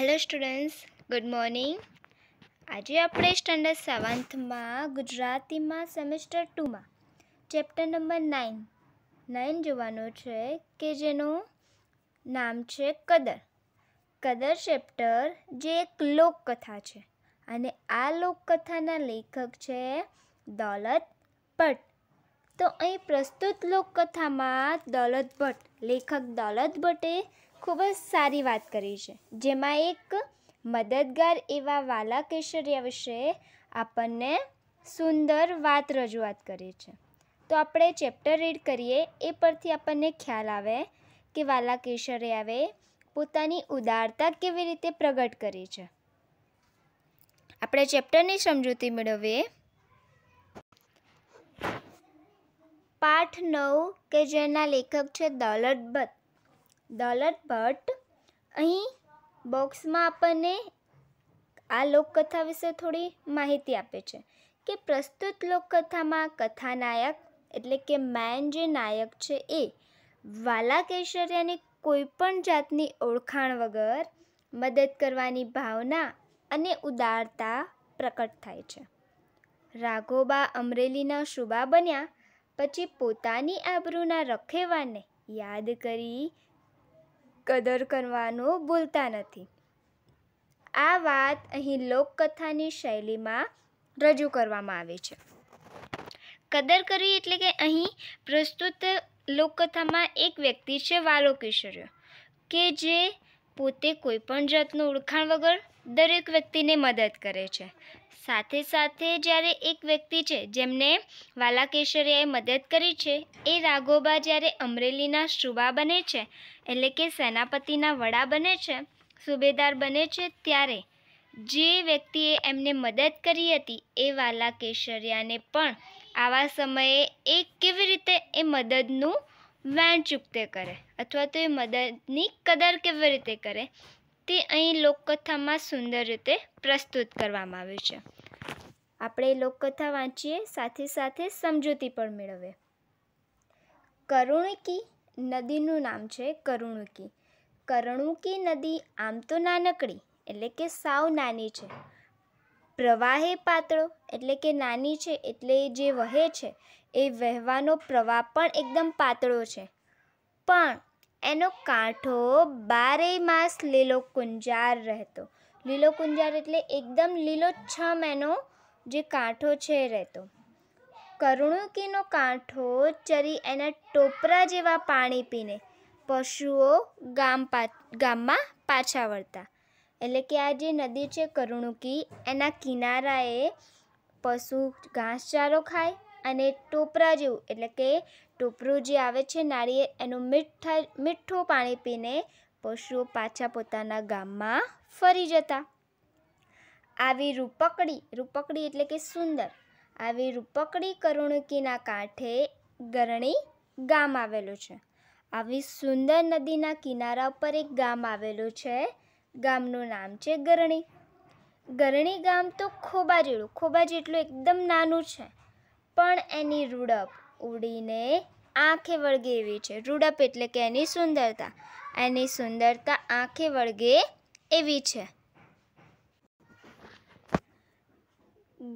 hello students good morning આજે આપણે standard સેવન્થમાં ગુજરાતીમાં સેમેસ્ટર ટુમાં ચેપ્ટર નંબર નાઇન નાઇન જોવાનું છે કે જેનું નામ છે કદર કદર ચેપ્ટર જે એક લોકકથા છે અને આ લોકકથાના લેખક છે દોલત ભટ્ટ તો અહીં પ્રસ્તુત લોકકથામાં દોલત ભટ્ટ લેખક દોલત ભટ્ટે ખૂબ જ સારી વાત કરી છે જેમાં એક મદદગાર એવા વાલા કેશરિયા વિશે આપણને સુંદર વાત રજૂઆત કરી છે તો આપણે ચેપ્ટર રીડ કરીએ એ પરથી આપણને ખ્યાલ આવે કે વાલા કેશરિયાએ પોતાની ઉદારતા કેવી રીતે પ્રગટ કરી છે આપણે ચેપ્ટરની સમજૂતી મેળવીએ પાઠ નવ કે જેના લેખક છે દોલત ભટ્ટ દોલત ભટ્ટ અહીં બોક્સમાં આપણને આ લોકકથા વિશે થોડી માહિતી આપે છે કે પ્રસ્તુત લોકકથામાં કથાનાયક એટલે કે મેન જે નાયક છે એ વાલા કેશરિયાની કોઈપણ જાતની ઓળખાણ વગર મદદ કરવાની ભાવના અને ઉદારતા પ્રકટ થાય છે રાઘોબા અમરેલીના શુભા બન્યા પછી પોતાની આબરૂના રખેવાને યાદ કરી કદર કરવાનું ભૂલતા નથી આ વાત અહીં લોકકથાની શૈલીમાં રજૂ કરવામાં આવી છે કદર કરવી એટલે કે અહીં પ્રસ્તુત લોકકથામાં એક વ્યક્તિ છે વાલો કિશોર કે જે પોતે કોઈપણ જાતનું ઓળખાણ વગર દરેક વ્યક્તિને મદદ કરે છે સાથે સાથે જ્યારે એક વ્યક્તિ છે જેમને વાલા કેશરિયાએ મદદ કરી છે એ રાઘોબા જ્યારે અમરેલીના શુભા બને છે એટલે કે સેનાપતિના વડા બને છે સુબેદાર બને છે ત્યારે જે વ્યક્તિએ એમને મદદ કરી હતી એ વાલા કેશરિયાને પણ આવા સમયે એ કેવી રીતે એ મદદનું વેણ ચૂકતે કરે અથવા તો એ મદદની કદર કેવી રીતે કરે તે અહીં લોકકથામાં સુંદર રીતે પ્રસ્તુત કરવામાં આવ્યું છે આપણે લોકકથા વાંચીએ સાથે સાથે સમજૂતી પણ મેળવીએ કરુણકી નદીનું નામ છે કરુણુકી કરુણુકી નદી આમ તો નાનકડી એટલે કે સાવ નાની છે પ્રવાહે પાતળો એટલે કે નાની છે એટલે જે વહે છે એ વહેવાનો પ્રવાહ પણ એકદમ પાતળો છે પણ એનો કાંઠો બારેય માસ લીલો કુંજાર રહેતો લીલો કુંજાર એટલે એકદમ લીલો છમ એનો જે કાંઠો છે રહેતો કરુણુકીનો કાંઠો ચરી એના ટોપરા જેવા પાણી પીને પશુઓ ગામ પા ગામમાં પાછા વળતા એટલે કે આ જે નદી છે કરુણુકી એના કિનારાએ પશુ ઘાસચારો ખાય અને ટોપરા જેવું એટલે કે ટોપરું જે આવે છે નાળિયેર એનું મીઠા મીઠું પાણી પીને પશુઓ પાછા પોતાના ગામમાં ફરી જતા આવી રૂપકડી રૂપકડી એટલે કે સુંદર આવી રૂપકડી કરુણકીના કાંઠે ગરણી ગામ આવેલું છે આવી સુંદર નદીના કિનારા ઉપર એક ગામ આવેલું છે ગામનું નામ છે ગરણી ગરણી ગામ તો ખોબા જેવું ખોબા જેટલું એકદમ નાનું છે પણ એની રૂડપ ઉડીને આંખે વળગે એવી છે રૂડપ એટલે કે એની સુંદરતા એની સુંદરતા આંખે વળગે એવી છે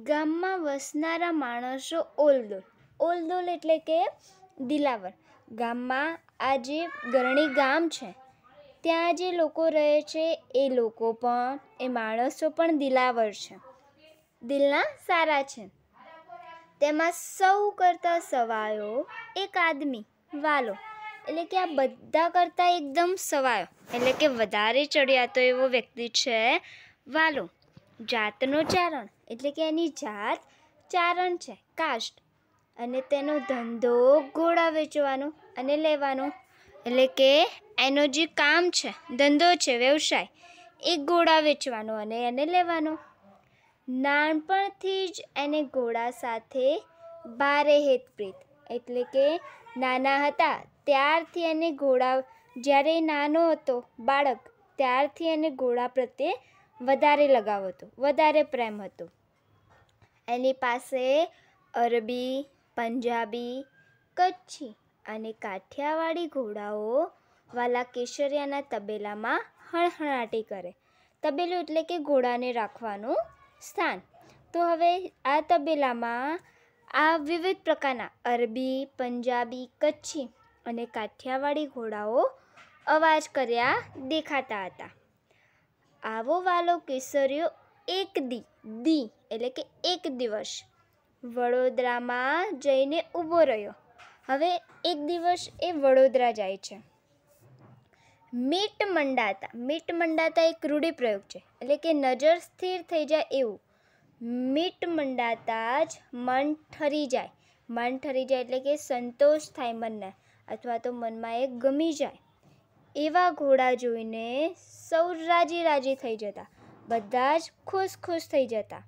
ગામમાં વસનારા માણસો ઓલદોલ ઓલદોલ એટલે કે દિલાવર ગામમાં આ જે ગરણી ગામ છે ત્યાં જે લોકો રહે છે એ લોકો પણ એ માણસો પણ દિલાવર છે દિલના સારા છે તેમાં સૌ કરતાં સવાયો એક આદમી વાલો એટલે કે આ બધા કરતાં એકદમ સવાયો એટલે કે વધારે ચડ્યા તો એવો વ્યક્તિ છે વાલો જાતનો ચારણ એટલે કે એની જાત ચારણ છે કાસ્ટ અને તેનો ધંધો ઘોડા વેચવાનો અને લેવાનો એટલે કે એનો જે કામ છે ધંધો છે વ્યવસાય એ ઘોડા વેચવાનો અને એને લેવાનો નાનપણથી જ એને ઘોડા સાથે બારે હેતપ્રીત એટલે કે નાના હતા ત્યારથી એને ઘોડા જ્યારે નાનો હતો બાળક ત્યારથી એને ઘોડા પ્રત્યે વધારે લગાવ હતો વધારે પ્રેમ હતો એની પાસે અરબી પંજાબી કચ્છી અને કાઠિયાવાડી ઘોડાઓ વાલા કેસરિયાના તબેલામાં હણહણાટી કરે તબેલું એટલે કે ઘોડાને રાખવાનું સ્થાન તો હવે આ તબેલામાં આ વિવિધ પ્રકારના અરબી પંજાબી કચ્છી અને કાઠિયાવાડી ઘોડાઓ અવાજ કર્યા દેખાતા હતા આવો વાલો કિશોરીઓ એક દી દી એટલે કે એક દિવસ વડોદરામાં જઈને ઊભો રહ્યો હવે એક દિવસ એ વડોદરા જાય છે મીટ મંડાતા મીટ મંડાતા એક રૂઢિપ્રયોગ છે એટલે કે નજર સ્થિર થઈ જાય એવું મીટ મંડાતા જ મન ઠરી જાય મન ઠરી જાય એટલે કે સંતોષ થાય મનને અથવા તો મનમાં એ ગમી જાય એવા ઘોડા જોઈને સૌ રાજી રાજી થઈ જતા બધા જ ખુશ ખુશ થઈ જતા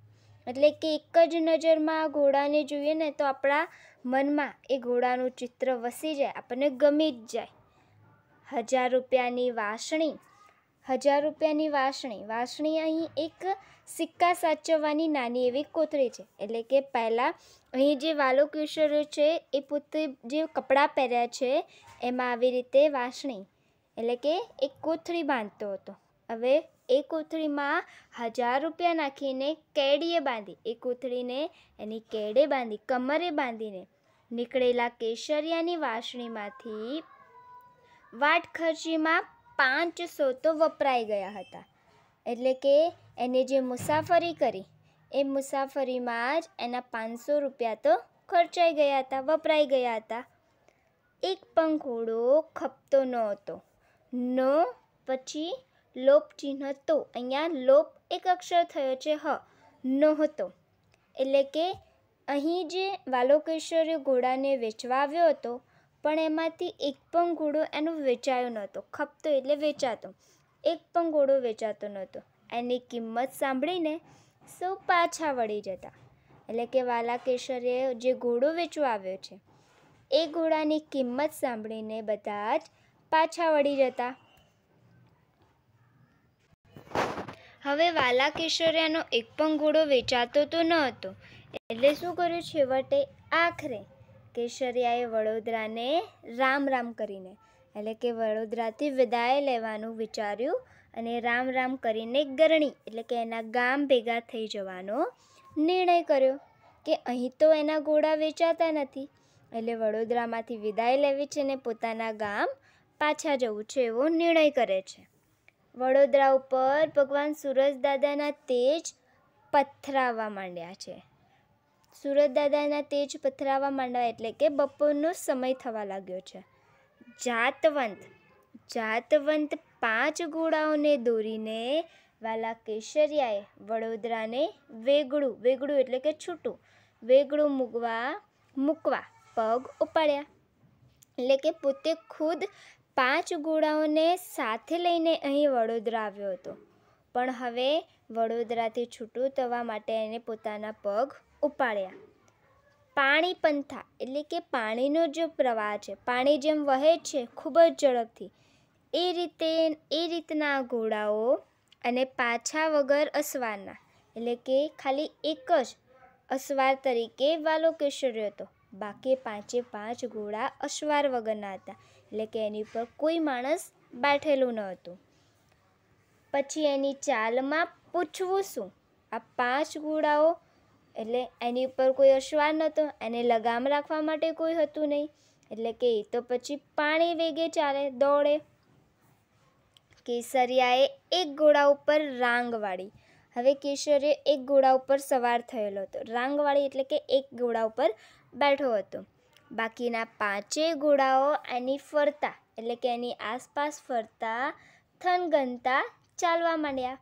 એટલે કે એક જ નજરમાં આ ઘોડાને જોઈએ ને તો આપણા મનમાં એ ઘોડાનું ચિત્ર વસી જાય આપણને ગમી જ જાય હજાર રૂપિયાની વાસણી હજાર રૂપિયાની વાસણી વાસણી અહીં એક સિક્કા સાચવવાની નાની એવી કોતરી છે એટલે કે પહેલાં અહીં જે વાલો છે એ પોતે જે કપડાં પહેર્યા છે એમાં આવી રીતે વાસણી એટલે કે એક કોથળી બાંધતો હતો હવે એ કોથળીમાં હજાર રૂપિયા નાખીને કેડીએ બાંધી એ કોથળીને એની કેડે બાંધી કમરે બાંધીને નીકળેલા કેસરિયાની વાસણીમાંથી વાટ ખર્ચીમાં પાંચસો તો વપરાઈ ગયા હતા એટલે કે એને જે મુસાફરી કરી એ મુસાફરીમાં જ એના પાંચસો રૂપિયા તો ખર્ચાઈ ગયા હતા વપરાઈ ગયા હતા એક પણ ઘોડો ખપતો નહોતો નો પછી લોપ ચિહ્ન તો અહીંયા લોપ એક અક્ષર થયો છે હ નહોતો એટલે કે અહીં જે વાલોકેશ્વરે ઘોડાને વેચવા આવ્યો હતો પણ એમાંથી એક પણ ઘોડો એનો વેચાયો નહોતો ખપતો એટલે વેચાતો એક પણ ઘોડો વેચાતો નહોતો એની કિંમત સાંભળીને સૌ પાછા વળી જતા એટલે કે વાલાકેશ્વરે જે ઘોડો વેચવા આવ્યો છે એ ઘોડાની કિંમત સાંભળીને બધા જ પાછા વળી જતા હવે વાલા કેશરિયાનો એક પણ ઘોડો વેચાતો તો ન હતો એટલે શું કર્યું છેવટે આખરે કેશરિયાએ વડોદરાને રામ રામ કરીને એટલે કે વડોદરાથી વિદાય લેવાનું વિચાર્યું અને રામ રામ કરીને ગરણી એટલે કે એના ગામ ભેગા થઈ જવાનો નિર્ણય કર્યો કે અહીં તો એના ઘોડા વેચાતા નથી એટલે વડોદરામાંથી વિદાય લેવી છે ને પોતાના ગામ પાછા જવું છે એવો નિર્ણય કરે છે વડોદરા ઉપર ભગવાન સુરજદાદાના તેજ પથરાવા માંડ્યા છે સુરજદાદાના તેજ પથરાવા માંડ્યા એટલે કે બપોરનો સમય થવા લાગ્યો છે જાતવંત જાતવંત પાંચ ગોળાઓને દોરીને વાલા કેશરિયાએ વડોદરાને વેગળું વેગળું એટલે કે છૂટું વેગળું મૂકવા મૂકવા પગ ઉપાડ્યા એટલે કે પોતે ખુદ પાંચ ગોળાઓને સાથે લઈને અહીં વડોદરા આવ્યો હતો પણ હવે વડોદરાથી છૂટું થવા માટે એને પોતાના પગ ઉપાડ્યા પાણી પંથા એટલે કે પાણીનો જે પ્રવાહ છે પાણી જેમ વહે છે ખૂબ જ ઝડપથી એ રીતે એ રીતના ઘોડાઓ અને પાછા વગર અસવારના એટલે કે ખાલી એક જ અસવાર તરીકે વાલો કેસર્યો હતો બાકી પાંચે પાંચ ઘોડા અસવાર વગરના હતા એટલે કે એની ઉપર કોઈ માણસ બેઠેલું ન હતું પછી એની ચાલમાં પૂછવું શું આ પાંચ ઘોડાઓ એટલે એની ઉપર કોઈ અશ્વાર નહોતો એને લગામ રાખવા માટે કોઈ હતું નહીં એટલે કે એ તો પછી પાણી વેગે ચાલે દોડે કેસરિયાએ એક ઘોડા ઉપર રાંગવાળી હવે કેસરીએ એક ઘોડા ઉપર સવાર થયેલો હતો રાંગવાળી એટલે કે એક ઘોડા ઉપર બેઠો હતો બાકીના પાંચેય ઘોડાઓ એની ફરતા એટલે કે એની આસપાસ ફરતા થનગનતા ચાલવા માંડ્યા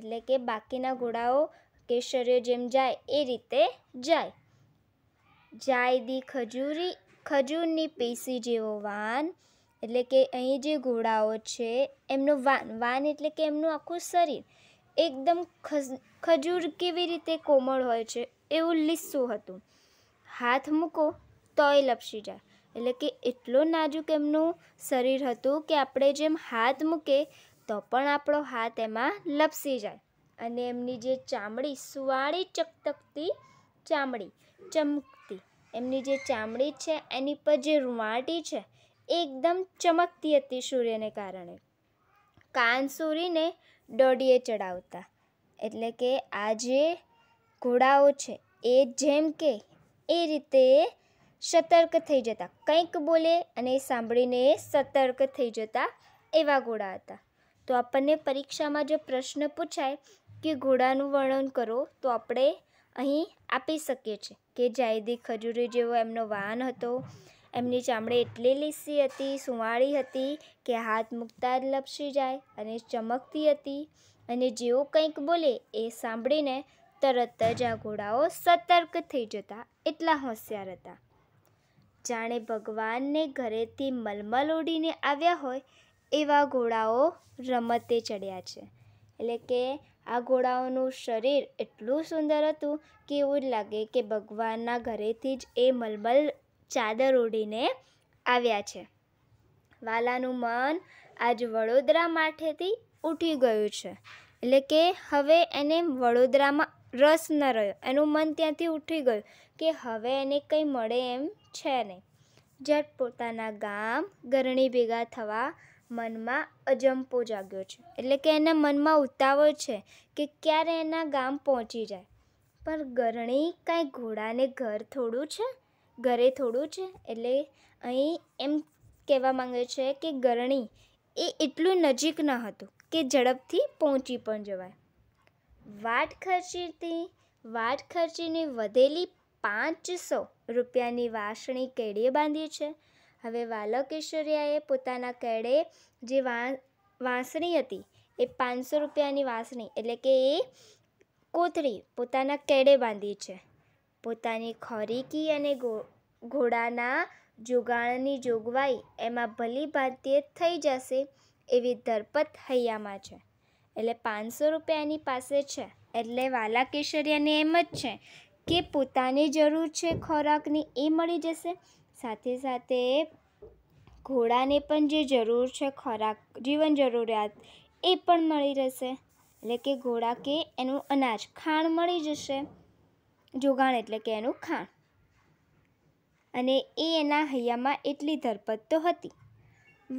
એટલે કે બાકીના ઘોડાઓ કેસરીઓ જેમ જાય એ રીતે જાય જાય દી ખજૂરી ખજૂરની પેશી જેવો વાન એટલે કે અહીં જે ઘોડાઓ છે એમનો વાન વાન એટલે કે એમનું આખું શરીર એકદમ ખજૂર કેવી રીતે કોમળ હોય છે એવું લીસું હતું હાથ મૂકો તોય લપસી જાય એટલે કે એટલું નાજુક એમનું શરીર હતું કે આપણે જેમ હાથ મૂકે તો પણ આપણો હાથ એમાં લપસી જાય અને એમની જે ચામડી સુવાળી ચકતકતી ચામડી ચમકતી એમની જે ચામડી છે એની પર જે રૂવાટી છે એકદમ ચમકતી હતી સૂર્યને કારણે કાન સૂરીને દોડીએ ચડાવતા એટલે કે આ જે ઘોડાઓ છે એ જેમ કે એ રીતે સતર્ક થઈ જતા કંઈક બોલે અને એ સાંભળીને એ સતર્ક થઈ જતા એવા ઘોડા હતા તો આપણને પરીક્ષામાં જો પ્રશ્ન પૂછાય કે ઘોડાનું વર્ણન કરો તો આપણે અહીં આપી શકીએ છીએ કે જાયદી ખજૂરી જેવો એમનો વાહન હતો એમની ચામડી એટલી લીસી હતી સુંવાળી હતી કે હાથ મૂકતા જ લપસી જાય અને ચમકતી હતી અને જેઓ કંઈક બોલે એ સાંભળીને તરત જ આ ઘોડાઓ સતર્ક થઈ જતા એટલા હોશિયાર હતા જાણે ભગવાનને ઘરેથી મલમલ ઓઢીને આવ્યા હોય એવા ઘોડાઓ રમતે ચડ્યા છે એટલે કે આ ઘોડાઓનું શરીર એટલું સુંદર હતું કે એવું લાગે કે ભગવાનના ઘરેથી જ એ મલમલ ચાદર ઓઢીને આવ્યા છે વાલાનું મન આજ વડોદરા માટેથી ઉઠી ગયું છે એટલે કે હવે એને વડોદરામાં રસ ન રહ્યો એનું મન ત્યાંથી ઉઠી ગયું કે હવે એને કંઈ મળે એમ છે નહીં જટ પોતાના ગામ ગરણી ભેગા થવા મનમાં અજંપો જાગ્યો છે એટલે કે એના મનમાં ઉતાવળ છે કે ક્યારે એના ગામ પહોંચી જાય પણ ગરણી કાંઈ ઘોડાને ઘર થોડું છે ઘરે થોડું છે એટલે અહીં એમ કહેવા માંગે છે કે ગરણી એ એટલું નજીક ન હતું કે ઝડપથી પહોંચી પણ જવાય વાટ ખર્ચીથી વાટ ખર્ચીની વધેલી પાંચસો રૂપિયાની વાસણી કેડીએ બાંધી છે હવે વાલકેશ્વરિયાએ પોતાના કેડે જે વા વાંસણી હતી એ પાંચસો રૂપિયાની વાસણી એટલે કે એ કોથળી પોતાના કેડે બાંધી છે પોતાની ખોરીકી અને ઘોડાના જોગાણની જોગવાઈ એમાં ભલી ભાંતિએ થઈ જશે એવી ધરપત હૈયામાં છે એટલે પાંચસો રૂપિયાની પાસે છે એટલે વાલા કેસરિયાને એમ જ છે કે પોતાની જરૂર છે ખોરાકની એ મળી જશે સાથે સાથે ઘોડાને પણ જે જરૂર છે ખોરાક જીવન જરૂરિયાત એ પણ મળી રહેશે એટલે કે ઘોડા કે એનું અનાજ ખાણ મળી જશે જોગાણ એટલે કે એનું ખાણ અને એ એના હૈયામાં એટલી ધરપત તો હતી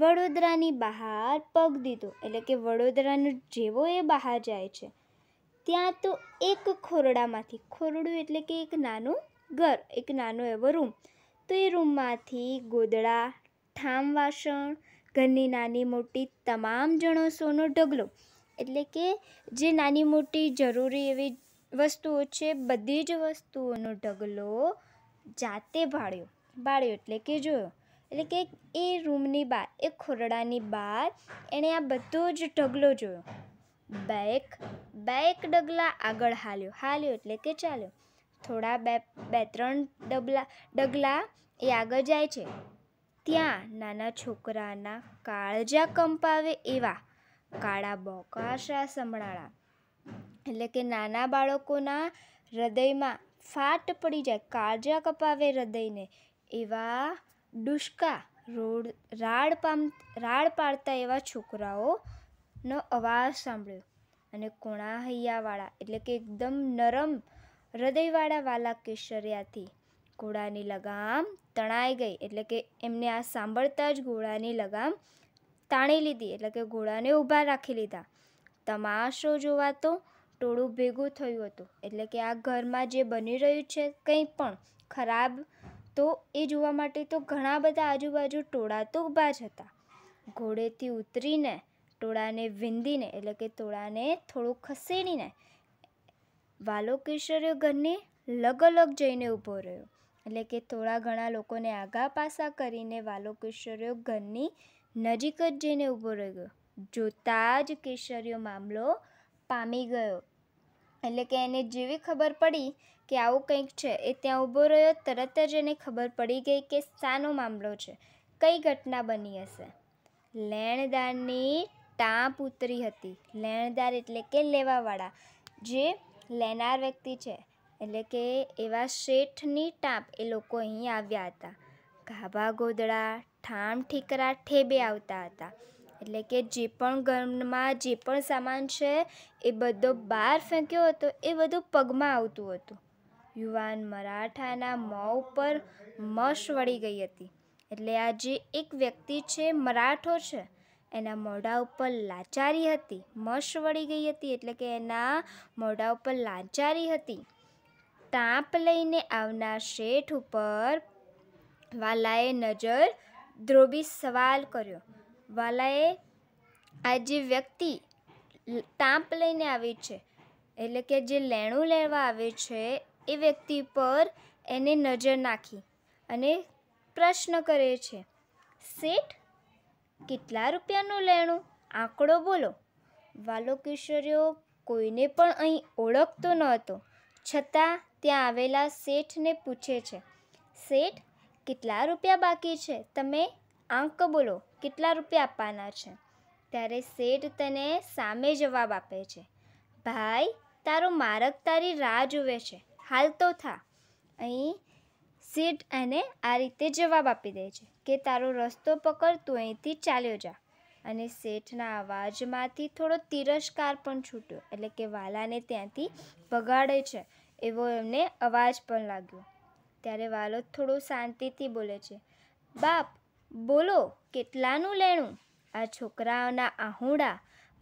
વડોદરાની બહાર પગ દીધો એટલે કે વડોદરાનો જેવો એ બહાર જાય છે ત્યાં તો એક ખોરડામાંથી ખોરડું એટલે કે એક નાનું ઘર એક નાનો એવો રૂમ તો એ રૂમમાંથી ગોદડા ઠામ વાસણ ઘરની નાની મોટી તમામ જણસોનો ઢગલો એટલે કે જે નાની મોટી જરૂરી એવી વસ્તુઓ છે બધી જ વસ્તુઓનો ઢગલો જાતે ભાળ્યો ભાળ્યો એટલે કે જોયો એટલે કે એ રૂમની બહાર એ ખોરડાની બહાર એણે આ બધો જ ઢગલો જોયો બેક બેક ડગલા આગળ હાલ્યો હાલ્યો એટલે કે ચાલ્યો થોડા બે બે ત્રણ ડબલા ડગલા એ આગળ જાય છે ત્યાં નાના છોકરાના કાળજા કંપાવે એવા કાળા બોકાશા સંભળાળા એટલે કે નાના બાળકોના હૃદયમાં ફાટ પડી જાય કાળજા કપાવે હૃદયને એવા દુષ્કા રોડ રાડ પામ રાડ પાડતા એવા છોકરાઓ નો અવાજ સાંભળ્યો અને કોણા એટલે કે એકદમ નરમ હૃદયવાળા વાલા કેશરિયાથી ઘોડાની લગામ તણાઈ ગઈ એટલે કે એમને આ સાંભળતા જ ઘોડાની લગામ તાણી લીધી એટલે કે ઘોડાને ઊભા રાખી લીધા તમાશો જોવા તો ટોળું ભેગું થયું હતું એટલે કે આ ઘરમાં જે બની રહ્યું છે કંઈ પણ ખરાબ તો એ જોવા માટે તો ઘણા બધા આજુબાજુ ટોળા તો ઊભા જ હતા ઘોડેથી ઉતરીને ટોળાને વિંધીને એટલે કે ટોળાને થોડું ખસેડીને વાલો કિશોર ઘરને લગલગ જઈને ઊભો રહ્યો એટલે કે થોડા ઘણા લોકોને આગા પાસા કરીને વાલો કિશોરીઓ ઘરની નજીક જ જઈને ઊભો રહી ગયો જોતા જ કિશોરીઓ મામલો પામી ગયો એટલે કે એને જેવી ખબર પડી કે આવું કંઈક છે એ ત્યાં ઊભો રહ્યો તરત જ એને ખબર પડી ગઈ કે શાનો મામલો છે કઈ ઘટના બની હશે લેણદારની ટાંપ ઉતરી હતી લેણદાર એટલે કે લેવાવાળા જે લેનાર વ્યક્તિ છે એટલે કે એવા શેઠની ટાંપ એ લોકો અહીં આવ્યા હતા ગાભા ગોદડા ઠામ ઠીકરા ઠેબે આવતા હતા એટલે કે જે પણ ઘરમાં જે પણ સામાન છે એ બધો બહાર ફેંક્યો હતો એ બધું પગમાં આવતું હતું યુવાન મરાઠાના મોં ઉપર મશ વળી ગઈ હતી એટલે આ જે એક વ્યક્તિ છે મરાઠો છે એના મોઢા ઉપર લાચારી હતી મશ વળી ગઈ હતી એટલે કે એના મોઢા ઉપર લાચારી હતી તાપ લઈને આવનાર શેઠ ઉપર વાલાએ નજર ધ્રોબી સવાલ કર્યો વાલાએ આ જે વ્યક્તિ તાપ લઈને આવી છે એટલે કે જે લેણું લેવા આવે છે એ વ્યક્તિ પર એને નજર નાખી અને પ્રશ્ન કરે છે શેઠ કેટલા રૂપિયાનું લેણું આંકડો બોલો વાલો કિશોરીઓ કોઈને પણ અહીં ઓળખતો ન હતો છતાં ત્યાં આવેલા શેઠને પૂછે છે શેઠ કેટલા રૂપિયા બાકી છે તમે આંક બોલો કેટલા રૂપિયા આપવાના છે ત્યારે શેઠ તને સામે જવાબ આપે છે ભાઈ તારો મારક તારી રાહ જુએ છે હાલ તો થા અહીં શેઠ એને આ રીતે જવાબ આપી દે છે કે તારો રસ્તો પકડ તું અહીંથી ચાલ્યો જા અને શેઠના અવાજમાંથી થોડો તિરસ્કાર પણ છૂટ્યો એટલે કે વાલાને ત્યાંથી ભગાડે છે એવો એમને અવાજ પણ લાગ્યો ત્યારે વાલો થોડો શાંતિથી બોલે છે બાપ બોલો કેટલાનું લેણું આ છોકરાઓના આહુડા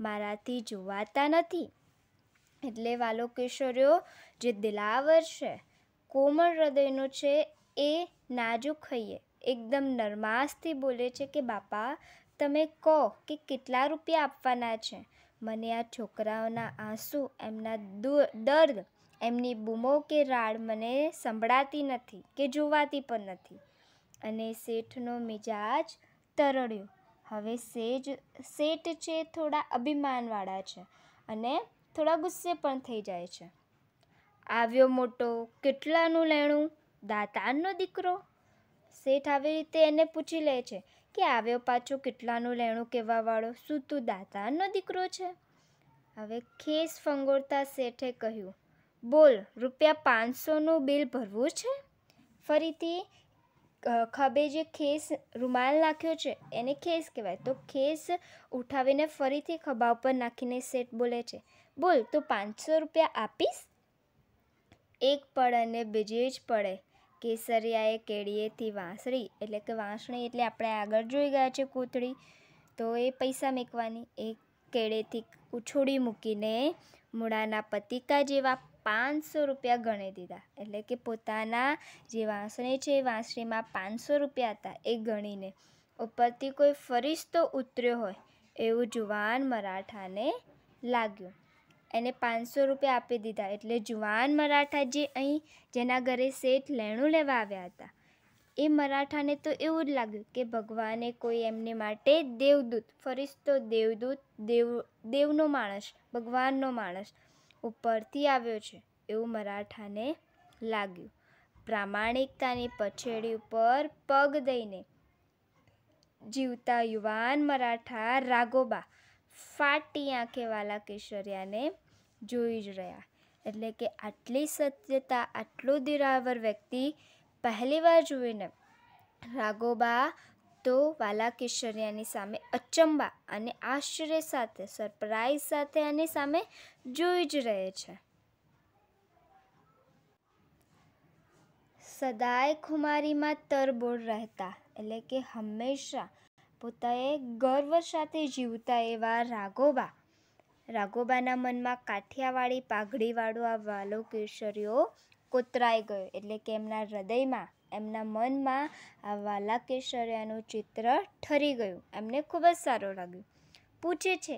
મારાથી જોવાતા નથી એટલે વાલો કિશોરીઓ જે દિલાવર છે કોમળ હૃદયનો છે એ નાજુક હૈયે એકદમ નરમાશથી બોલે છે કે બાપા તમે કહો કે કેટલા રૂપિયા આપવાના છે મને આ છોકરાઓના આંસુ એમના દર્દ એમની બૂમો કે રાડ મને સંભળાતી નથી કે જોવાતી પણ નથી અને શેઠનો મિજાજ તરળ્યો હવે સેજ શેઠ છે થોડા અભિમાનવાળા છે અને થોડા ગુસ્સે પણ થઈ જાય છે આવ્યો મોટો કેટલાનું લેણું દાતારનો દીકરો શેઠ આવી રીતે એને પૂછી લે છે કે આવ્યો પાછો કેટલાનું લેણું કહેવાવાળો શું તું દાતાનો દીકરો છે હવે ખેસ ફંગોળતા શેઠે કહ્યું બોલ રૂપિયા પાંચસોનું બિલ ભરવું છે ફરીથી ખભે જે ખેસ રૂમાલ નાખ્યો છે એને ખેસ કહેવાય તો ખેસ ઉઠાવીને ફરીથી ખભા ઉપર નાખીને શેઠ બોલે છે બોલ તું પાંચસો રૂપિયા આપીશ એક પડે અને બીજી જ પડે કેસરિયાએ કેળીએથી વાંસળી એટલે કે વાંસણી એટલે આપણે આગળ જોઈ ગયા છે કોથળી તો એ પૈસા મેકવાની એ કેળેથી ઉછોડી મૂકીને મૂળાના પતિકા જેવા પાંચસો રૂપિયા ગણી દીધા એટલે કે પોતાના જે વાંસણી છે એ વાંસળીમાં પાંચસો રૂપિયા હતા એ ગણીને ઉપરથી કોઈ ફરિશ્તો ઉતર્યો હોય એવું જુવાન મરાઠાને લાગ્યું એને પાંચસો રૂપિયા આપી દીધા એટલે જુવાન મરાઠા જે અહીં જેના ઘરે શેઠ લેણું લેવા આવ્યા હતા એ મરાઠાને તો એવું જ લાગ્યું કે ભગવાને કોઈ એમને માટે દેવદૂત ફરિશ્તો દેવદૂત દેવ દેવનો માણસ ભગવાનનો માણસ ઉપરથી આવ્યો છે એવું મરાઠાને લાગ્યું પ્રામાણિકતાની પછેડી ઉપર પગ દઈને જીવતા યુવાન મરાઠા રાગોબા ફાટી આંખેવાલા કેશરિયાને જોઈ જ રહ્યા એટલે કે આટલી સત્યતા આટલો દિરાવર વ્યક્તિ પહેલીવાર જોઈને રાઘોબા તો વાલા કિશોરિયાની સામે અચંબા અને આશ્ચર્ય સાથે સરપ્રાઈઝ સાથે આની સામે જોઈ જ રહે છે સદાય ખુમારીમાં તરબોળ રહેતા એટલે કે હંમેશા પોતાએ ગર્વ સાથે જીવતા એવા રાઘોબા રાઘોબાના મનમાં કાઠિયાવાડી પાઘડીવાળો આ વાલો કેસરીઓ કોતરાઈ ગયો એટલે કે એમના હૃદયમાં એમના મનમાં આ વાલા કેસરિયાનું ચિત્ર ઠરી ગયું એમને ખૂબ જ સારું લાગ્યું પૂછે છે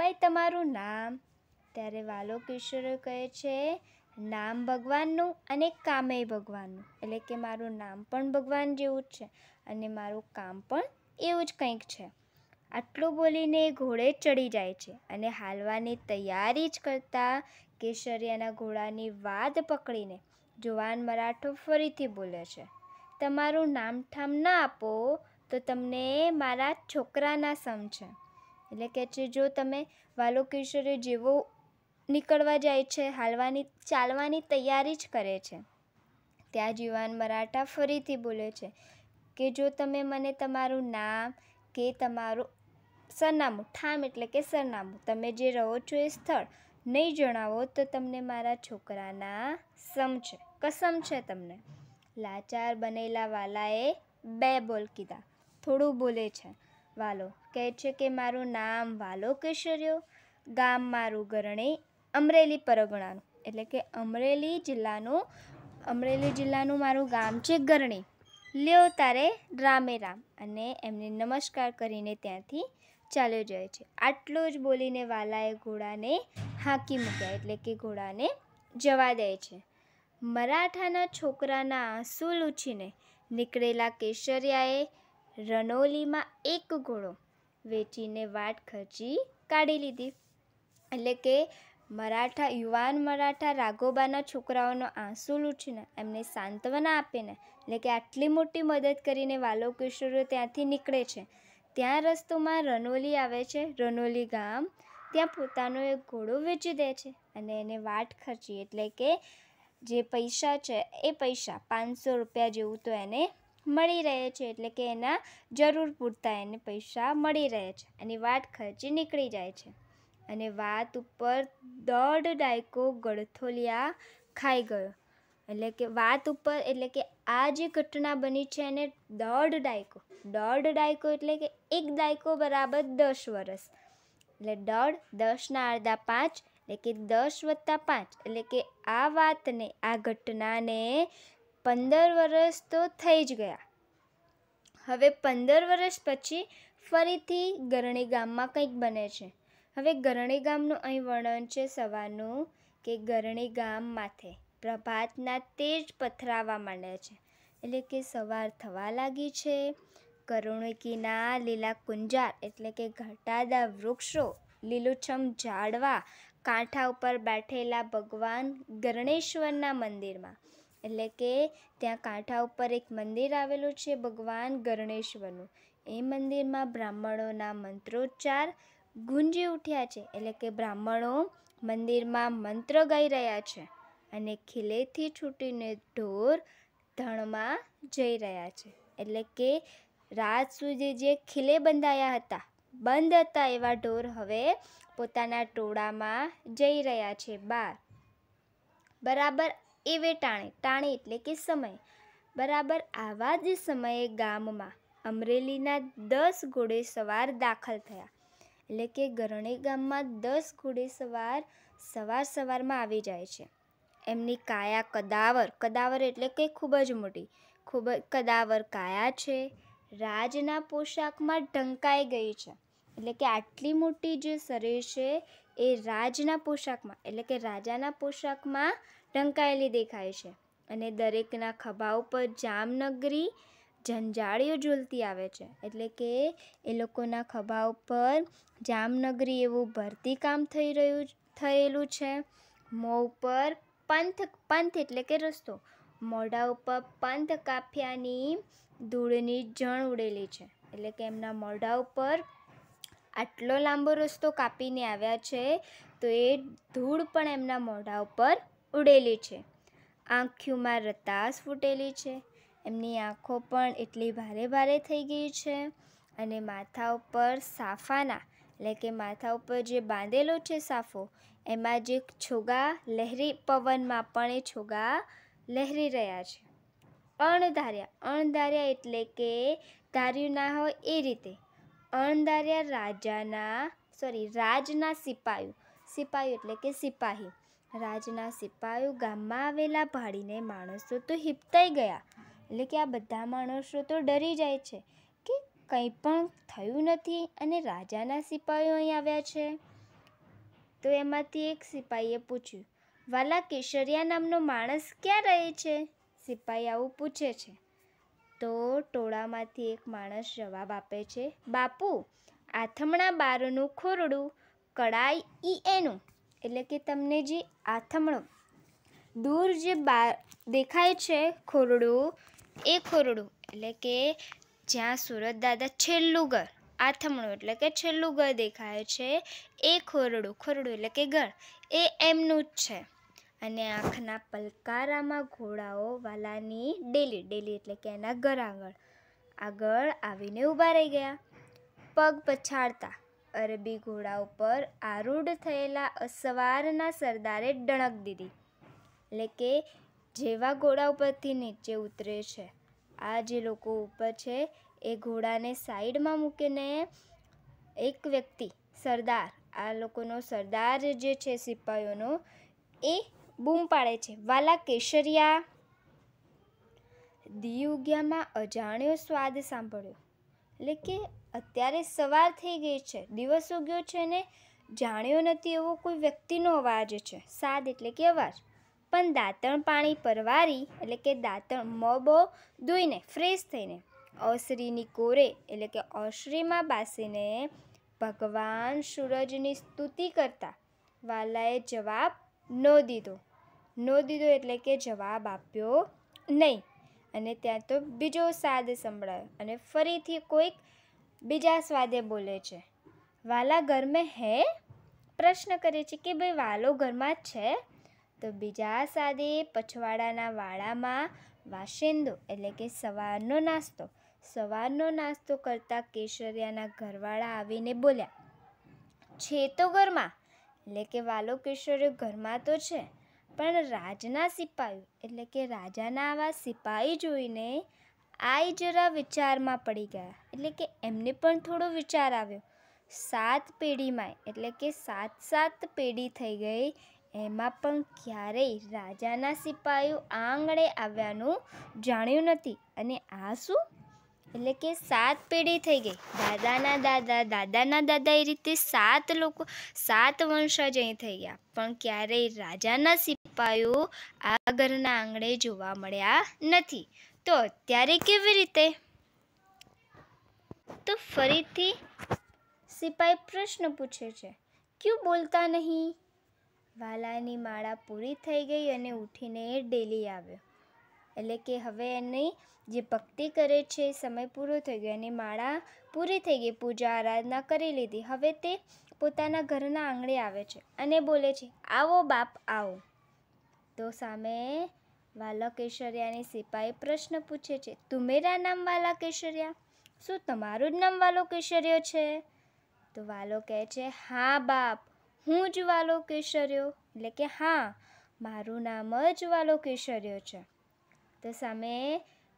ભાઈ તમારું નામ ત્યારે વાલો કિશોર કહે છે નામ ભગવાનનું અને કામે ભગવાનનું એટલે કે મારું નામ પણ ભગવાન જેવું જ છે અને મારું કામ પણ એવું જ કંઈક છે આટલું બોલીને એ ઘોડે ચડી જાય છે અને હાલવાની તૈયારી જ કરતાં કેશરિયાના ઘોડાની વાદ પકડીને જુવાન મરાઠો ફરીથી બોલે છે તમારું નામઠામ ના આપો તો તમને મારા છોકરાના સમ છે એટલે કે છે જો તમે વાલો કિશોરી જેવો નીકળવા જાય છે હાલવાની ચાલવાની તૈયારી જ કરે છે ત્યાં જીવાન મરાઠા ફરીથી બોલે છે કે જો તમે મને તમારું નામ કે તમારું સરનામું ઠામ એટલે કે સરનામું તમે જે રહો છો એ સ્થળ નહીં જણાવો તો તમને મારા છોકરાના સમ છે કસમ છે તમને લાચાર બનેલા વાલાએ બે બોલ કીધા થોડું બોલે છે વાલો કહે છે કે મારું નામ વાલો કેશર્યો ગામ મારું ગરણે અમરેલી પરગણાનું એટલે કે અમરેલી જિલ્લાનું અમરેલી જિલ્લાનું મારું ગામ છે ગરણી લ્યો તારે રામે રામ અને એમને નમસ્કાર કરીને ત્યાંથી ચાલ્યો જાય છે આટલું જ બોલીને વાલાએ ઘોડાને હાંકી મૂક્યા એટલે કે ઘોડાને જવા દે છે મરાઠાના છોકરાના આંસુ લૂછીને નીકળેલા કેશરિયાએ રનોલીમાં એક ઘોડો વેચીને વાટ ખર્ચી કાઢી લીધી એટલે કે મરાઠા યુવાન મરાઠા રાઘોબાના છોકરાઓનો આંસુ લૂછીને એમને સાંત્વના આપીને એટલે કે આટલી મોટી મદદ કરીને વાલો કિશોરો ત્યાંથી નીકળે છે ત્યાં રસ્તોમાં રનોલી આવે છે રનોલી ગામ ત્યાં પોતાનો એક ઘોડો વેચી દે છે અને એને વાટ ખર્ચી એટલે કે જે પૈસા છે એ પૈસા પાંચસો રૂપિયા જેવું તો એને મળી રહે છે એટલે કે એના જરૂર પૂરતા એને પૈસા મળી રહે છે અને વાટ ખર્ચી નીકળી જાય છે અને વાત ઉપર દોઢ ડાયકો ગળથોલિયા ખાઈ ગયો એટલે કે વાત ઉપર એટલે કે આ જે ઘટના બની છે એને દોઢ ડાયકો દોઢ ડાયકો એટલે કે એક દાયકો બરાબર દસ વર્ષ એટલે દોઢ દસના અડધા પાંચ એટલે કે દસ વત્તા પાંચ એટલે કે આ વાતને આ ઘટનાને પંદર વર્ષ તો થઈ જ ગયા હવે પંદર વર્ષ પછી ફરીથી ગરણી ગામમાં કંઈક બને છે હવે ગરણી ગામનું અહીં વર્ણન છે સવારનું કે ગરણી ગામ માથે પ્રભાતના તેજ પથરાવા માંડ્યા છે એટલે કે સવાર થવા લાગી છે કરુણિકીના લીલા કુંજાર એટલે કે ઘટાદા વૃક્ષો લીલુંછમ ઝાડવા કાંઠા ઉપર બેઠેલા ભગવાન ગરણેશ્વરના મંદિરમાં એટલે કે ત્યાં કાંઠા ઉપર એક મંદિર આવેલું છે ભગવાન ગરણેશ્વરનું એ મંદિરમાં બ્રાહ્મણોના મંત્રોચ્ચાર ગુંજી ઉઠ્યા છે એટલે કે બ્રાહ્મણો મંદિરમાં મંત્ર ગાઈ રહ્યા છે અને ખીલેથી છૂટીને ઢોર ધણમાં જઈ રહ્યા છે એટલે કે રાત સુધી જે ખીલે બંધાયા હતા બંધ હતા એવા ઢોર હવે પોતાના ટોળામાં જઈ રહ્યા છે બહાર બરાબર એવે ટાણે ટાણે એટલે કે સમય બરાબર આવા જ સમયે ગામમાં અમરેલીના દસ ઘોડે સવાર દાખલ થયા એટલે કે ગરણી ગામમાં દસ ઘોડે સવાર સવાર સવારમાં આવી જાય છે એમની કાયા કદાવર કદાવર એટલે કે ખૂબ જ મોટી ખૂબ જ કદાવર કાયા છે રાજના પોશાકમાં ઢંકાઈ ગઈ છે એટલે કે આટલી મોટી જે શરીર છે એ રાજના પોશાકમાં એટલે કે રાજાના પોશાકમાં ઢંકાયેલી દેખાય છે અને દરેકના ખભા ઉપર જામનગરી ઝંઝાળીઓ ઝૂલતી આવે છે એટલે કે એ લોકોના ખભા ઉપર જામનગરી એવું ભરતી કામ થઈ રહ્યું થયેલું છે મોં ઉપર પંથ પંથ એટલે કે રસ્તો મોઢા ઉપર પંથ કાફ્યાની ધૂળની જણ ઉડેલી છે એટલે કે એમના મોઢા ઉપર આટલો લાંબો રસ્તો કાપીને આવ્યા છે તો એ ધૂળ પણ એમના મોઢા ઉપર ઉડેલી છે આંખ્યુમાં રતાસ ફૂટેલી છે એમની આંખો પણ એટલી ભારે ભારે થઈ ગઈ છે અને માથા ઉપર સાફાના એટલે કે માથા ઉપર જે બાંધેલો છે સાફો એમાં જે છોગા લહેરી પવનમાં પણ એ છોગા લહેરી રહ્યા છે અણધાર્યા અણધાર્યા એટલે કે ધાર્યું ના હોય એ રીતે અણધાર્યા રાજાના સોરી રાજના સિપાયું સિપાયું એટલે કે સિપાહી રાજના સિપાયો ગામમાં આવેલા ભાડીને માણસો તો હિપતાઈ ગયા એટલે કે આ બધા માણસો તો ડરી જાય છે કે કંઈ પણ થયું નથી અને રાજાના સિપાહીઓ અહીં આવ્યા છે તો એમાંથી એક સિપાહીએ પૂછ્યું વાલા કેશરિયા નામનો માણસ ક્યાં રહે છે સિપાહી આવું પૂછે છે તો ટોળામાંથી એક માણસ જવાબ આપે છે બાપુ આથમણા બારનું ખોરડું કડાઈ ઈ એનું એટલે કે તમને જે આથમણું દૂર જે બાર દેખાય છે ખોરડું એ ખોરડું એટલે કે જ્યાં સુરત દાદા છેલ્લું ઘર આથમણું એટલે કે છેલ્લું ગ દેખાય છે એ ખોરડું ખોરડું એટલે કે ગળ એ એમનું જ છે અને આંખના પલકારામાં ઘોડાઓ વાલાની ડેલી ડેલી એટલે કે એના ઘર આગળ આગળ આવીને ઊભા રહી ગયા પગ પછાડતા અરબી ઘોડા ઉપર આરૂઢ થયેલા અસવારના સરદારે ડણક દીધી એટલે કે જેવા ઘોડા ઉપરથી નીચે ઉતરે છે આ જે લોકો ઉપર છે એ ઘોડાને સાઈડમાં મૂકીને એક વ્યક્તિ સરદાર આ લોકોનો સરદાર જે છે સિપાહીઓનો એ બૂમ પાડે છે વાલા કેશરિયા દિયુગ્યામાં અજાણ્યો સ્વાદ સાંભળ્યો એટલે કે અત્યારે સવાર થઈ ગઈ છે દિવસ ઉગ્યો છે ને જાણ્યો નથી એવો કોઈ વ્યક્તિનો અવાજ છે સાદ એટલે કે અવાજ પણ દાંતણ પાણી પરવારી એટલે કે દાંતણ મબો ધોઈને ફ્રેશ થઈને અશ્રીની કોરે એટલે કે અશ્રીમાં બાસીને ભગવાન સૂરજની સ્તુતિ કરતા વાલાએ જવાબ ન દીધો ન દીધો એટલે કે જવાબ આપ્યો નહીં અને ત્યાં તો બીજો સ્વાદ સંભળાયો અને ફરીથી કોઈક બીજા સ્વાદે બોલે છે વાલા ઘરમાં હે પ્રશ્ન કરે છે કે ભાઈ વાલો ઘરમાં જ છે તો બીજા સ્વાદે પછવાડાના વાળામાં વાસેન્દો એટલે કે સવારનો નાસ્તો સવારનો નાસ્તો કરતાં કેશરિયાના ઘરવાળા આવીને બોલ્યા છે તો ઘરમાં એટલે કે વાલો કેશરિયો ઘરમાં તો છે પણ રાજના સિપાયો એટલે કે રાજાના આવા સિપાહી જોઈને આઈ જરા વિચારમાં પડી ગયા એટલે કે એમને પણ થોડો વિચાર આવ્યો સાત પેઢીમાં એટલે કે સાત સાત પેઢી થઈ ગઈ એમાં પણ ક્યારેય રાજાના સિપાહીઓ આંગણે આવ્યાનું જાણ્યું નથી અને આ શું એટલે કે સાત પેઢી થઈ ગઈ દાદાના દાદા દાદાના દાદા એ રીતે સાત લોકો સાત વંશજ અહીં થઈ ગયા પણ ક્યારેય રાજાના સિપાહીઓ આ ઘરના આંગણે જોવા મળ્યા નથી તો અત્યારે કેવી રીતે તો ફરીથી સિપાહી પ્રશ્ન પૂછે છે ક્યું બોલતા નહીં વાલાની માળા પૂરી થઈ ગઈ અને ઊઠીને ડેલી આવ્યો એટલે કે હવે એની જે ભક્તિ કરે છે સમય પૂરો થઈ ગયો એની માળા પૂરી થઈ ગઈ પૂજા આરાધના કરી લીધી હવે તે પોતાના ઘરના આંગણે આવે છે અને બોલે છે આવો બાપ આવો તો સામે વાલા કેશરિયાની સિપાહી પ્રશ્ન પૂછે છે તુમેરા નામ વાલા કેશરિયા શું તમારું જ નામ વાલો કેશર્યો છે તો વાલો કહે છે હા બાપ હું જ વાલો કેશર્યો એટલે કે હા મારું નામ જ વાલો કેશર્યો છે તો સામે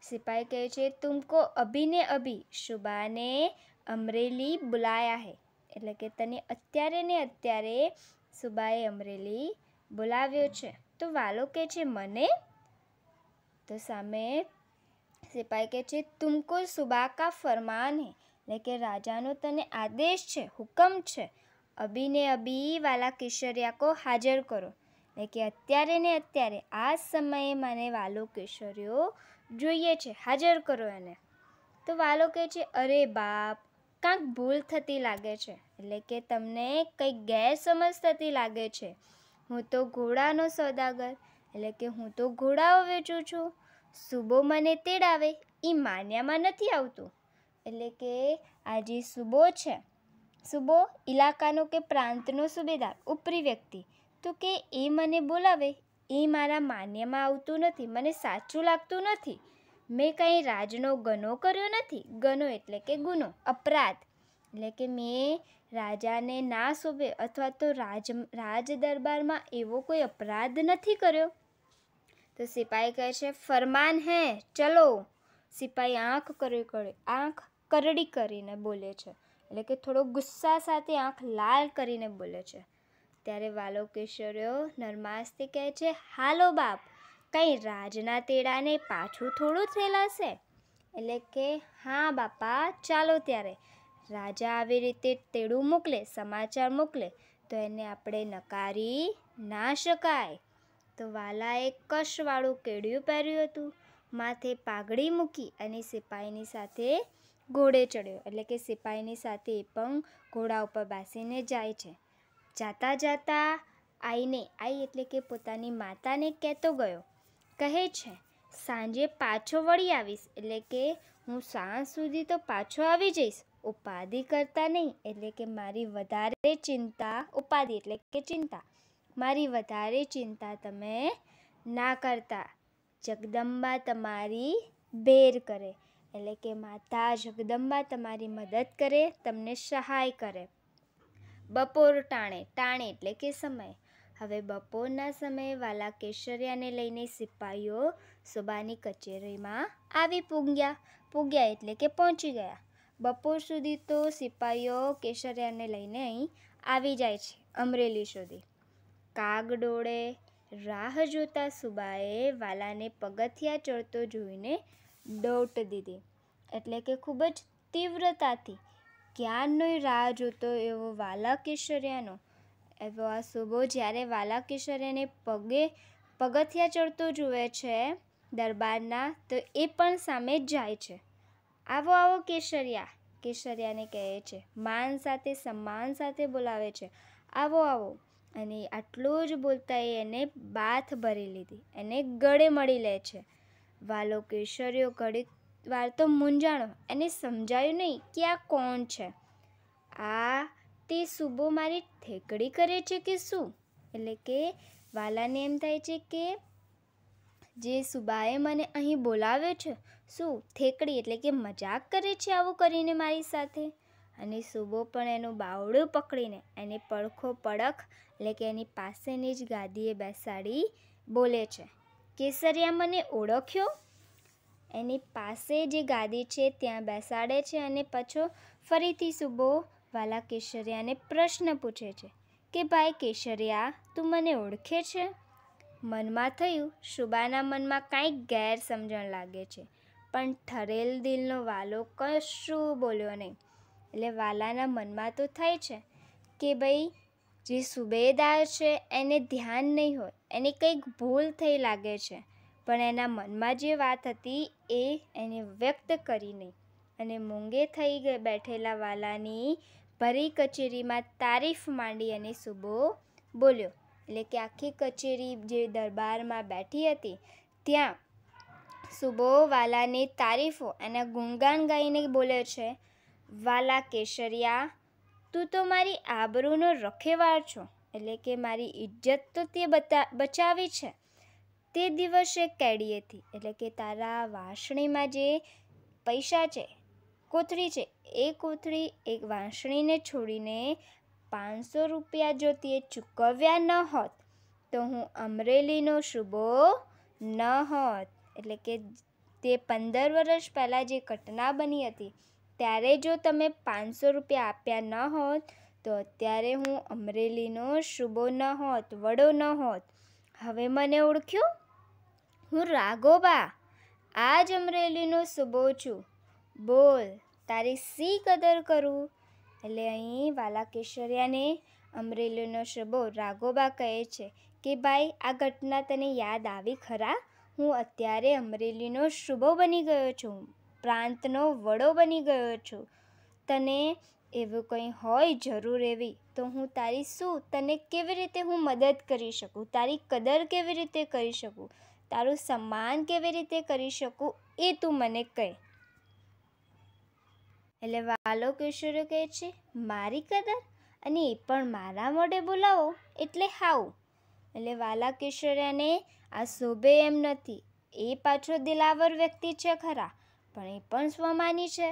સિપાઈ કહે છે તુમકો અભીને અભી શુબાને અમરેલી બોલાયા હે એટલે કે તને અત્યારે ને અત્યારે સુબાએ અમરેલી બોલાવ્યો છે તો વાલો કહે છે મને તો સામે સિપાઈ કહે છે તુમકો સુબા કા ફરમાન હે એટલે કે રાજાનો તને આદેશ છે હુકમ છે અભીને અભી વાલા કિશોરિયા કો હાજર કરો એટલે કે અત્યારે ને અત્યારે આ સમયે મને વાલો કેશરીઓ જોઈએ છે હાજર કરો એને તો વાલો કહે છે અરે બાપ કાંક ભૂલ થતી લાગે છે એટલે કે તમને કંઈક ગેરસમજ થતી લાગે છે હું તો ઘોડાનો સોદાગર એટલે કે હું તો ઘોડાઓ વેચું છું સુબો મને તેડાવે એ માન્યામાં નથી આવતું એટલે કે આજે જે સુબો છે સુબો ઇલાકાનો કે પ્રાંતનો સુબેદાર ઉપરી વ્યક્તિ તો કે એ મને બોલાવે એ મારા માન્યમાં આવતું નથી મને સાચું લાગતું નથી મેં કંઈ રાજનો ગનો કર્યો નથી ગનો એટલે કે ગુનો અપરાધ એટલે કે મેં રાજાને ના શોભે અથવા તો રાજ રાજ દરબારમાં એવો કોઈ અપરાધ નથી કર્યો તો સિપાહી કહે છે ફરમાન હે ચલો સિપાહી આંખ કરડી કરે આંખ કરડી કરીને બોલે છે એટલે કે થોડો ગુસ્સા સાથે આંખ લાલ કરીને બોલે છે ત્યારે વાલોકેશ્વરો નર્માસ્તી કહે છે હાલો બાપ કંઈ રાજના તેડાને પાછું થોડું થેલાશે એટલે કે હા બાપા ચાલો ત્યારે રાજા આવી રીતે તેડું મોકલે સમાચાર મોકલે તો એને આપણે નકારી ના શકાય તો વાલાએ કશવાળું કેડિયું પહેર્યું હતું માથે પાઘડી મૂકી અને સિપાહીની સાથે ઘોડે ચડ્યો એટલે કે સિપાહીની સાથે એ પણ ઘોડા ઉપર બેસીને જાય છે જાતા જાતા આઈને આઈ એટલે કે પોતાની માતાને કહેતો ગયો કહે છે સાંજે પાછો વળી આવીશ એટલે કે હું સાંજ સુધી તો પાછો આવી જઈશ ઉપાધિ કરતા નહીં એટલે કે મારી વધારે ચિંતા ઉપાધિ એટલે કે ચિંતા મારી વધારે ચિંતા તમે ના કરતા જગદંબા તમારી બેર કરે એટલે કે માતા જગદંબા તમારી મદદ કરે તમને સહાય કરે બપોર ટાણે ટાણે એટલે કે સમય હવે બપોરના સમયે વાલા કેશરિયાને લઈને સિપાહીઓ સુબાની કચેરીમાં આવી પૂગ્યા પૂગ્યા એટલે કે પહોંચી ગયા બપોર સુધી તો સિપાહીઓ કેશરિયાને લઈને અહીં આવી જાય છે અમરેલી સુધી કાગ ડોળે રાહ જોતા સુબાએ વાલાને પગથિયા ચડતો જોઈને દોટ દીધી એટલે કે ખૂબ જ તીવ્રતાથી ક્યારનોય રાહ જોતો એવો વાલા કેશરિયાનો એવો આ સુબો જ્યારે વાલા પગે પગથિયા ચડતો જુએ છે દરબારના તો એ પણ સામે જ જાય છે આવો આવો કેશરિયા કેશરિયાને કહે છે માન સાથે સન્માન સાથે બોલાવે છે આવો આવો અને આટલું જ બોલતા એ એને બાથ ભરી લીધી એને ગળે મળી લે છે વાલો કેશરીઓ ઘડીક વાર તો મૂંઝાણો એને સમજાયું નહીં કે આ કોણ છે આ તે સુબો મારી ઠેકડી કરે છે કે શું એટલે કે વાલાને એમ થાય છે કે જે સુબાએ મને અહીં બોલાવ્યો છે શું ઠેકડી એટલે કે મજાક કરે છે આવું કરીને મારી સાથે અને સુબો પણ એનું બાવડું પકડીને એને પડખો પડખ એટલે કે એની પાસેની જ ગાદીએ બેસાડી બોલે છે કેસરિયા મને ઓળખ્યો એની પાસે જે ગાદી છે ત્યાં બેસાડે છે અને પાછો ફરીથી સુબો વાલા કેશરિયાને પ્રશ્ન પૂછે છે કે ભાઈ કેશરિયા તું મને ઓળખે છે મનમાં થયું શુબાના મનમાં કાંઈક ગેરસમજણ લાગે છે પણ ઠરેલ દિલનો વાલો કશું બોલ્યો નહીં એટલે વાલાના મનમાં તો થાય છે કે ભાઈ જે સુબેદાર છે એને ધ્યાન નહીં હોય એને કંઈક ભૂલ થઈ લાગે છે પણ એના મનમાં જે વાત હતી એ એને વ્યક્ત કરી નહીં અને મૂંગે થઈ ગઈ બેઠેલા વાલાની ભરી કચેરીમાં તારીફ માંડી અને સુબો બોલ્યો એટલે કે આખી કચેરી જે દરબારમાં બેઠી હતી ત્યાં સુબો વાલાની તારીફો અને ગુણગાન ગાઈને બોલ્યો છે વાલા કેશરિયા તું તો મારી આબરૂનો રખેવાળ છો એટલે કે મારી ઇજ્જત તો તે બતા બચાવી છે તે દિવસે કેડીએથી એટલે કે તારા વાંસણીમાં જે પૈસા છે કોથળી છે એ કોથળી એક વાંસણીને છોડીને પાંચસો રૂપિયા જો તે ચૂકવ્યા ન હોત તો હું અમરેલીનો શુભો ન હોત એટલે કે તે પંદર વર્ષ પહેલાં જે ઘટના બની હતી ત્યારે જો તમે પાંચસો રૂપિયા આપ્યા ન હોત તો અત્યારે હું અમરેલીનો શુભો ન હોત વડો ન હોત હવે મને ઓળખ્યું હું રાઘોબા આ જ અમરેલીનો સુબો છું બોલ તારી સી કદર કરું એટલે અહીં વાલા કેશરિયાને અમરેલીનો શબો રાઘોબા કહે છે કે ભાઈ આ ઘટના તને યાદ આવી ખરા હું અત્યારે અમરેલીનો શુભો બની ગયો છું પ્રાંતનો વડો બની ગયો છું તને એવું કંઈ હોય જરૂર એવી તો હું તારી શું તને કેવી રીતે હું મદદ કરી શકું તારી કદર કેવી રીતે કરી શકું તારું સન્માન કેવી રીતે કરી શકું એ તું મને કહે એટલે વાલો કિશોર કહે છે મારી કદર અને એ પણ મારા મોઢે બોલાવો એટલે હાવ એટલે વાલા કિશોર્યાને આ શોભે એમ નથી એ પાછો દિલાવર વ્યક્તિ છે ખરા પણ એ પણ સ્વમાની છે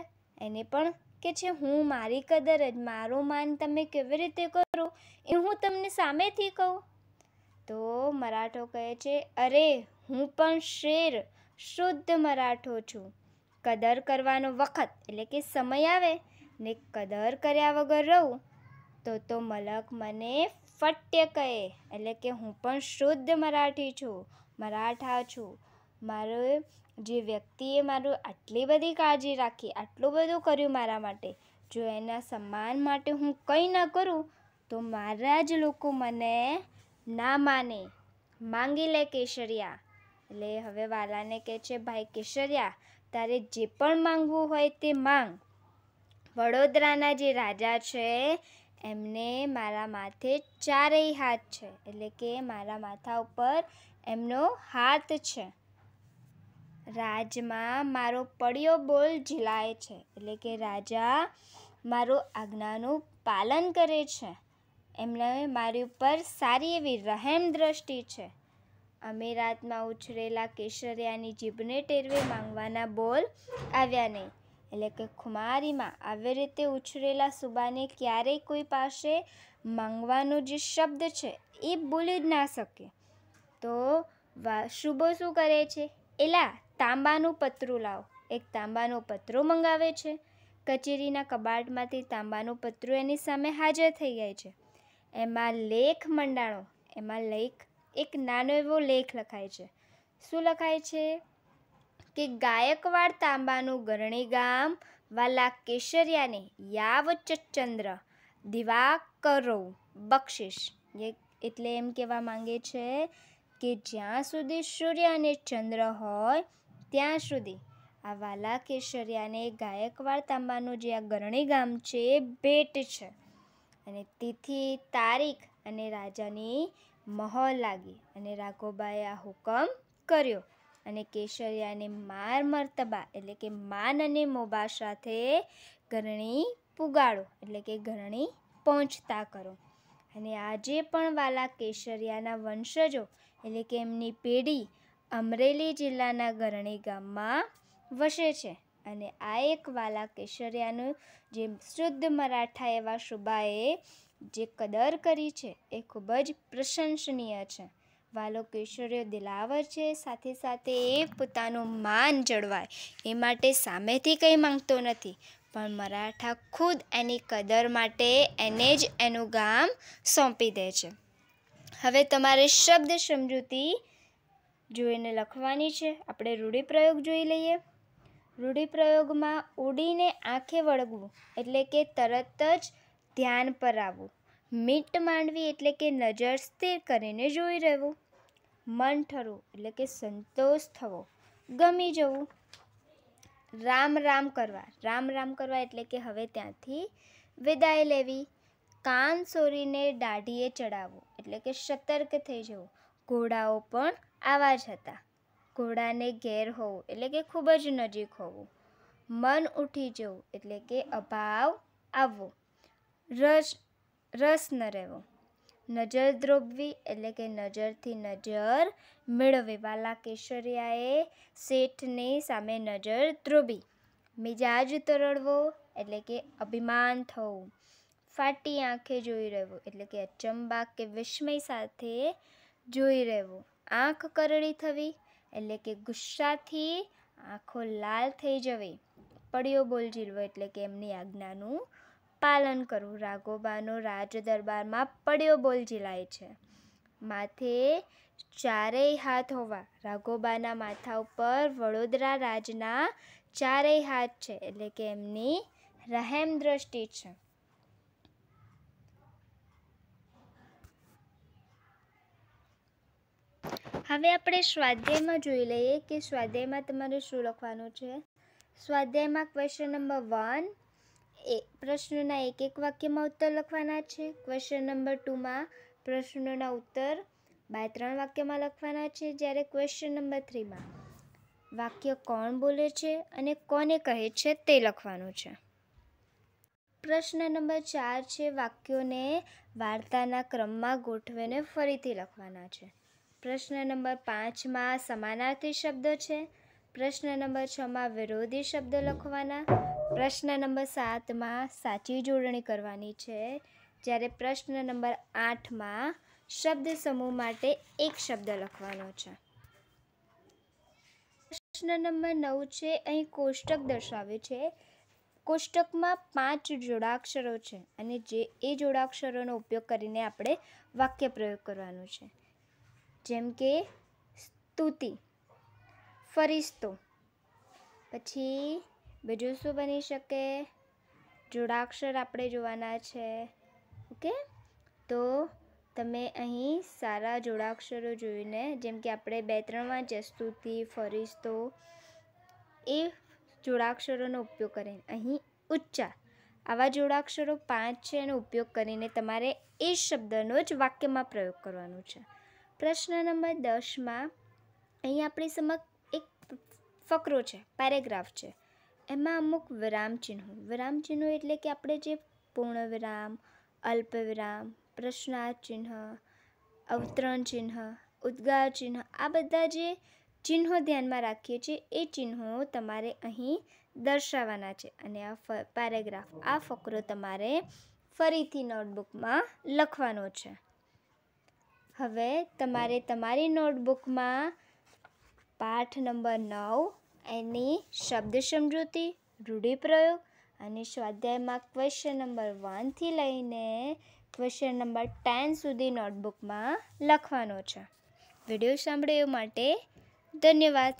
એને પણ કે છે હું મારી કદર જ મારું માન તમે કેવી રીતે કરો એ હું તમને સામેથી કહું તો મરાઠો કહે છે અરે હું પણ શેર શુદ્ધ મરાઠો છું કદર કરવાનો વખત એટલે કે સમય આવે ને કદર કર્યા વગર રહું તો તો મલક મને ફટ્ય કહે એટલે કે હું પણ શુદ્ધ મરાઠી છું મરાઠા છું મારો જે વ્યક્તિએ મારું આટલી બધી કાળજી રાખી આટલું બધું કર્યું મારા માટે જો એના સન્માન માટે હું કંઈ ના કરું તો મારા જ લોકો મને ના માને માંગી લે કેશરિયા એટલે હવે વાલાને કહે છે ભાઈ કેશરિયા તારે જે પણ માંગવું હોય તે માંગ વડોદરાના જે રાજા છે એમને મારા માથે ચારેય હાથ છે એટલે કે મારા માથા ઉપર એમનો હાથ છે રાજમાં મારો પડ્યો બોલ ઝીલાય છે એટલે કે રાજા મારો આજ્ઞાનું પાલન કરે છે એમને મારી ઉપર સારી એવી રહેમ દ્રષ્ટિ છે અમે ઉછરેલા કેશરિયાની જીભને ટેરવે માંગવાના બોલ આવ્યા નહીં એટલે કે ખુમારીમાં આવી રીતે ઉછરેલા સુબાને ક્યારેય કોઈ પાસે માંગવાનો જે શબ્દ છે એ બોલી જ ના શકે તો શુભો શું કરે છે એલા તાંબાનું પતરું લાવો એક તાંબાનું પતરું મંગાવે છે કચેરીના કબાટમાંથી તાંબાનું પતરું એની સામે હાજર થઈ જાય છે એમાં લેખ મંડાણો એમાં લેખ એક નાનો એવો લેખ લખાય છે શું લખાય છે કે ગાયકવાડ તાંબાનું ગરણી ગામ વાલા કેશરિયાને યાવચ ચંદ્ર દિવા કરો બક્ષિસ એટલે એમ કહેવા માંગે છે કે જ્યાં સુધી સૂર્ય અને ચંદ્ર હોય ત્યાં સુધી આ વાલા કેશરિયાને ગાયકવાડ તાંબાનું જે આ ગરણી ગામ છે ભેટ છે અને તિથિ તારીખ અને રાજાની મહોર લાગી અને રાઘોબાએ આ હુકમ કર્યો અને કેશરિયાને માર મરતબા એટલે કે માન અને મોબા સાથે ઘરણી પુગાડો એટલે કે ઘરણી પહોંચતા કરો અને આજે પણ વાલા કેશરિયાના વંશજો એટલે કે એમની પેઢી અમરેલી જિલ્લાના ગરણી ગામમાં વસે છે અને આ એક વાલા કેશરિયાનું જે શુદ્ધ મરાઠા એવા શુભાએ જે કદર કરી છે એ ખૂબ જ પ્રશંસનીય છે વાલો કિશોરીઓ દિલાવર છે સાથે સાથે એ પોતાનું માન જળવાય એ માટે સામેથી કંઈ માંગતો નથી પણ મરાઠા ખુદ એની કદર માટે એને જ એનું ગામ સોંપી દે છે હવે તમારે શબ્દ સમજૂતી જોઈને લખવાની છે આપણે રૂઢિપ્રયોગ જોઈ લઈએ રૂઢિપ્રયોગમાં ઉડીને આંખે વળગવું એટલે કે તરત જ ધ્યાન પર આવવું મીટ માંડવી એટલે કે નજર સ્થિર કરીને જોઈ રહેવું મન ઠરવું એટલે કે સંતોષ થવો ગમી જવું રામ રામ કરવા રામ રામ કરવા એટલે કે હવે ત્યાંથી વિદાય લેવી કાન સોરીને દાઢીએ ચડાવવું એટલે કે સતર્ક થઈ જવું ઘોડાઓ પણ આવા જ હતા ઘોડાને ઘેર હોવું એટલે કે ખૂબ જ નજીક હોવું મન ઉઠી જવું એટલે કે અભાવ આવવો રસ રસ ન રહેવો નજર દ્રોબવી એટલે કે નજરથી નજર મેળવવી વાલા કેશરિયાએ શેઠની સામે નજર દ્રોબી મિજાજ તરળવો એટલે કે અભિમાન થવું ફાટી આંખે જોઈ રહેવું એટલે કે અચંબા કે વિસ્મય સાથે જોઈ રહેવું આંખ કરડી થવી એટલે કે ગુસ્સાથી આંખો લાલ થઈ જવી પડ્યો બોલ ઝીલવો એટલે કે એમની આજ્ઞાનું પાલન કરવું રાઘોબાનો રાજ દરબારમાં પડ્યો બોલ ઝીલાય છે માથે ચારેય હાથ હોવા રાઘોબાના માથા ઉપર વડોદરા રાજના ચારેય હાથ છે એટલે કે એમની રહેમ દ્રષ્ટિ છે હવે આપણે સ્વાધ્યાયમાં જોઈ લઈએ કે સ્વાધ્યાયમાં તમારે શું લખવાનું છે સ્વાધ્યાયમાં ક્વેશ્ચન નંબર વન એ પ્રશ્નના એક એક વાક્યમાં ઉત્તર લખવાના છે ક્વેશ્ચન નંબર ટુમાં પ્રશ્નોના ઉત્તર બાય ત્રણ વાક્યમાં લખવાના છે જ્યારે ક્વેશ્ચન નંબર થ્રીમાં વાક્ય કોણ બોલે છે અને કોને કહે છે તે લખવાનું છે પ્રશ્ન નંબર ચાર છે વાક્યોને વાર્તાના ક્રમમાં ગોઠવીને ફરીથી લખવાના છે પ્રશ્ન નંબર પાંચમાં સમાનાર્થી શબ્દ છે પ્રશ્ન નંબર છમાં વિરોધી શબ્દ લખવાના પ્રશ્ન નંબર સાતમાં સાચી જોડણી કરવાની છે જ્યારે પ્રશ્ન નંબર આઠમાં શબ્દ સમૂહ માટે એક શબ્દ લખવાનો છે પ્રશ્ન નંબર નવ છે અહીં કોષ્ટક દર્શાવ્યું છે કોષ્ટકમાં પાંચ જોડાક્ષરો છે અને જે એ જોડાક્ષરોનો ઉપયોગ કરીને આપણે વાક્ય પ્રયોગ કરવાનો છે જેમ કે સ્તુતિ ફરિસ્તો પછી બીજું શું બની શકે જોડાક્ષર આપણે જોવાના છે ઓકે તો તમે અહીં સારા જોડાક્ષરો જોઈને જેમ કે આપણે બે ત્રણમાં જસ્તુથી ફરિસ્તો એ જોડાક્ષરોનો ઉપયોગ કરીને અહીં ઉચ્ચા આવા જોડાક્ષરો પાંચ છે એનો ઉપયોગ કરીને તમારે એ શબ્દનો જ વાક્યમાં પ્રયોગ કરવાનો છે પ્રશ્ન નંબર દસમાં અહીં આપણી સમક્ષ એક ફકરો છે પેરેગ્રાફ છે એમાં અમુક વિરામચિહ્નો વિરામચિહ્નો એટલે કે આપણે જે પૂર્ણ વિરામ અલ્પ વિરામ પ્રશ્નાર્થ ચિહ્ન અવતરણ ચિહ્ન ઉદ્ગાર ચિહ્ન આ બધા જે ચિહ્નો ધ્યાનમાં રાખીએ છીએ એ ચિહ્નો તમારે અહીં દર્શાવવાના છે અને આ પેરેગ્રાફ આ ફકરો તમારે ફરીથી નોટબુકમાં લખવાનો છે હવે તમારે તમારી નોટબુકમાં પાઠ નંબર નવ એની શબ્દ સમજૂતિ રૂઢિપ્રયોગ અને સ્વાધ્યાયમાં ક્વેશ્ચન નંબર વનથી લઈને ક્વેશ્ચન નંબર ટેન સુધી નોટબુકમાં લખવાનો છે વિડીયો સાંભળ્યો માટે ધન્યવાદ